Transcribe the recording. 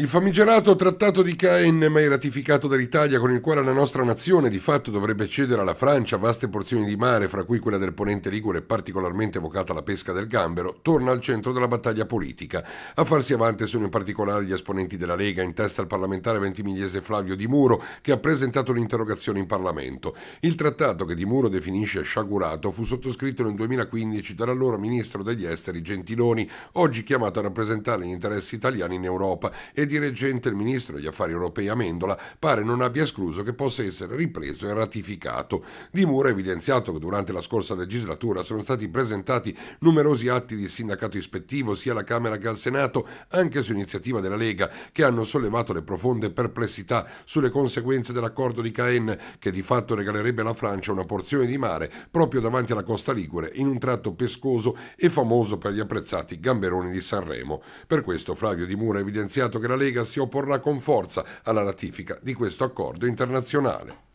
Il famigerato Trattato di Caen, mai ratificato dall'Italia, con il quale la nostra nazione di fatto dovrebbe cedere alla Francia vaste porzioni di mare, fra cui quella del ponente Ligure particolarmente evocata alla pesca del gambero, torna al centro della battaglia politica. A farsi avanti sono in particolare gli esponenti della Lega, in testa il parlamentare ventimigliese Flavio Di Muro, che ha presentato un'interrogazione in Parlamento. Il trattato, che Di Muro definisce sciagurato, fu sottoscritto nel 2015 dall'allora ministro degli esteri Gentiloni, oggi chiamato a rappresentare gli interessi italiani in Europa e di il ministro degli affari europei Amendola pare non abbia escluso che possa essere ripreso e ratificato. Di Mura ha evidenziato che durante la scorsa legislatura sono stati presentati numerosi atti di sindacato ispettivo sia alla Camera che al Senato, anche su iniziativa della Lega, che hanno sollevato le profonde perplessità sulle conseguenze dell'accordo di Caen, che di fatto regalerebbe alla Francia una porzione di mare proprio davanti alla costa Ligure, in un tratto pescoso e famoso per gli apprezzati gamberoni di Sanremo. Per questo Flavio Di Mura ha evidenziato che la Lega si opporrà con forza alla ratifica di questo accordo internazionale.